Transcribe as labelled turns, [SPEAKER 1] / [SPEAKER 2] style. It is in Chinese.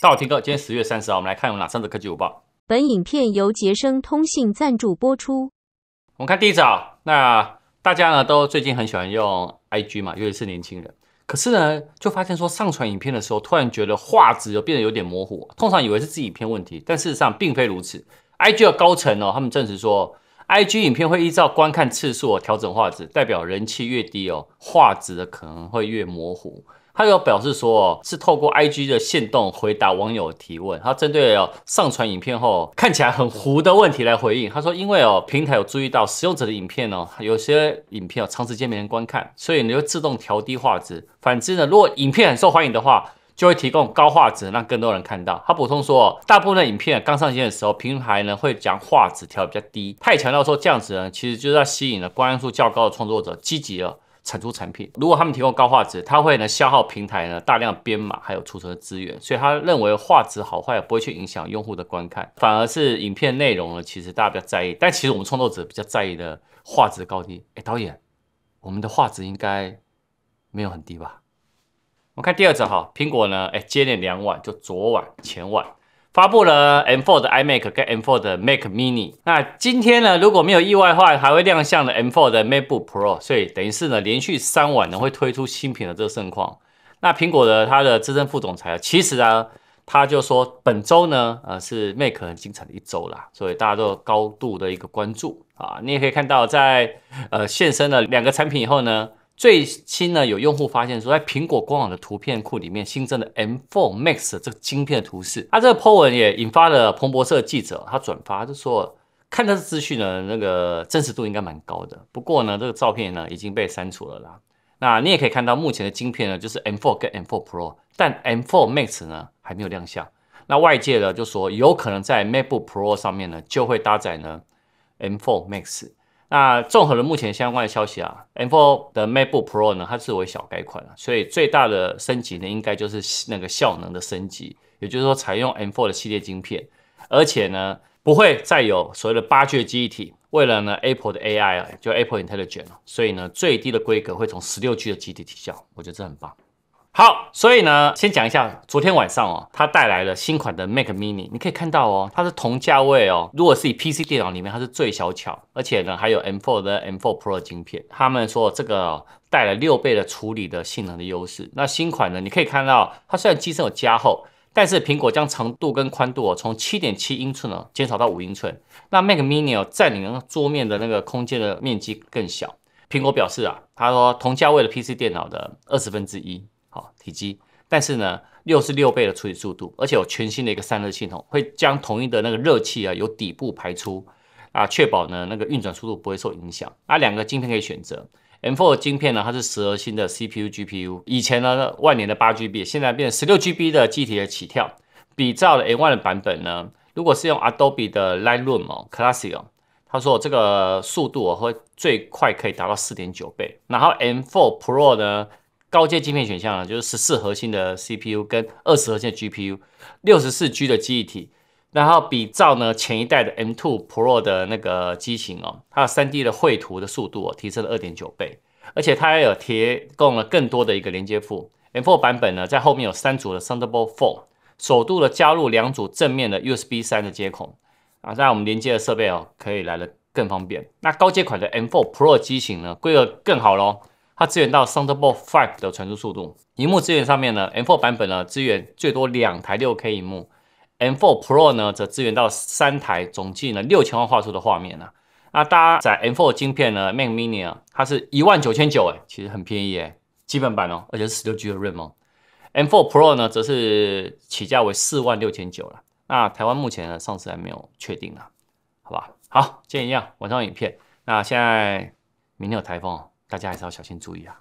[SPEAKER 1] 大家好听歌，今天十月三十号，我们来看有哪三则科技有报。本影片由杰生通信赞助播出。我们看第一则啊，那大家呢都最近很喜欢用 IG 嘛，尤其是年轻人。可是呢，就发现说上传影片的时候，突然觉得画质又变得有点模糊。通常以为是自己片问题，但事实上并非如此。IG 的高层哦，他们证实说，IG 影片会依照观看次数调整画质，代表人气越低哦，画质的可能会越模糊。他又表示说，是透过 IG 的线动回答网友提问。他针对有上传影片后看起来很糊的问题来回应，他说，因为哦平台有注意到使用者的影片哦，有些影片哦长时间没人观看，所以就会自动调低画质。反之呢，如果影片很受欢迎的话，就会提供高画质，让更多人看到。他补充说，大部分影片刚上线的时候，平台呢会将画质调比较低，他也强调说这样子呢，其实就是要吸引了观看数较高的创作者积极了。产出产品，如果他们提供高画质，他会呢消耗平台呢大量编码还有储存资源，所以他认为画质好坏不会去影响用户的观看，反而是影片内容呢，其实大家比较在意。但其实我们创作者比较在意的画质高低。哎，导演，我们的画质应该没有很低吧？我们看第二则哈，苹果呢，哎，接连两晚就昨晚前晚。发布了 M4 的 iMac 跟 M4 的 Mac Mini，那今天呢，如果没有意外的话，还会亮相的 M4 的 MacBook Pro，所以等于是呢，连续三晚呢会推出新品的这个盛况。那苹果的它的资深副总裁，其实啊，他就说本周呢，呃，是 Mac 可能精彩的一周啦，所以大家都高度的一个关注啊。你也可以看到，在呃现身了两个产品以后呢。最新呢，有用户发现说，在苹果官网的图片库里面新增的 M4 Max 这个晶片的图示，它这个 po 文也引发了彭博社记者他转发，就说看这资讯呢，那个真实度应该蛮高的。不过呢，这个照片呢已经被删除了啦。那你也可以看到，目前的晶片呢就是 M4 跟 M4 Pro，但 M4 Max 呢还没有亮相。那外界呢就说有可能在 MacBook Pro 上面呢就会搭载呢 M4 Max。那综合了目前相关的消息啊，M4 的 MacBook Pro 呢，它是为小改款了，所以最大的升级呢，应该就是那个效能的升级，也就是说采用 M4 的系列晶片，而且呢，不会再有所谓的八 G 的忆体，为了呢 Apple 的 AI 啊，就 Apple Intelligence，所以呢，最低的规格会从十六 G 的忆体提效，我觉得这很棒。好，所以呢，先讲一下昨天晚上哦，它带来了新款的 Mac Mini。你可以看到哦，它是同价位哦，如果是以 PC 电脑里面，它是最小巧，而且呢，还有 M4 的 M4 Pro 芯片。他们说这个带了六倍的处理的性能的优势。那新款呢，你可以看到，它虽然机身有加厚，但是苹果将长度跟宽度哦，从七点七英寸呢减少到五英寸。那 Mac Mini 占领桌面的那个空间的面积更小。苹果表示啊，他说同价位的 PC 电脑的二十分之一。体积，但是呢，六十六倍的处理速度，而且有全新的一个散热系统，会将同一的那个热气啊由底部排出，啊，确保呢那个运转速度不会受影响。啊，两个晶片可以选择，M4 晶片呢，它是十二芯的 CPU GPU，以前呢万年的八 GB，现在变成十六 GB 的机体的起跳。比照了 n 1的版本呢，如果是用 Adobe 的 Lightroom 哦 Classic，他说这个速度会最快可以达到四点九倍。然后 M4 Pro 呢？高阶晶片选项呢，就是十四核心的 CPU 跟二十核心的 GPU，六十四 G 的记忆体，然后比照呢前一代的 M2 Pro 的那个机型哦，它的 3D 的绘图的速度哦提升了二点九倍，而且它还有提供了更多的一个连接埠。M4 版本呢在后面有三组的 Thunderbolt 4，首度的加入两组正面的 USB 三的接口，啊，让我们连接的设备哦可以来的更方便。那高阶款的 M4 Pro 机型呢，规格更好喽。它支援到 Thunderbolt Five 的传输速度。荧幕资源上面呢，M4 版本呢支援最多两台 6K 荧幕，M4 Pro 呢则支援到三台，总计呢六千万画素的画面呢。那搭载 M4 芯片呢 Mac Mini，啊，它是一万九千九，哎，其实很便宜哎，基本版哦，而且是十六 G 的 RAM 哦。M4 Pro 呢则是起价为四万六千九了。那台湾目前呢上市还没有确定啊，好吧？好，今天一样晚上影片。那现在明天有台风。大家还是要小心注意啊。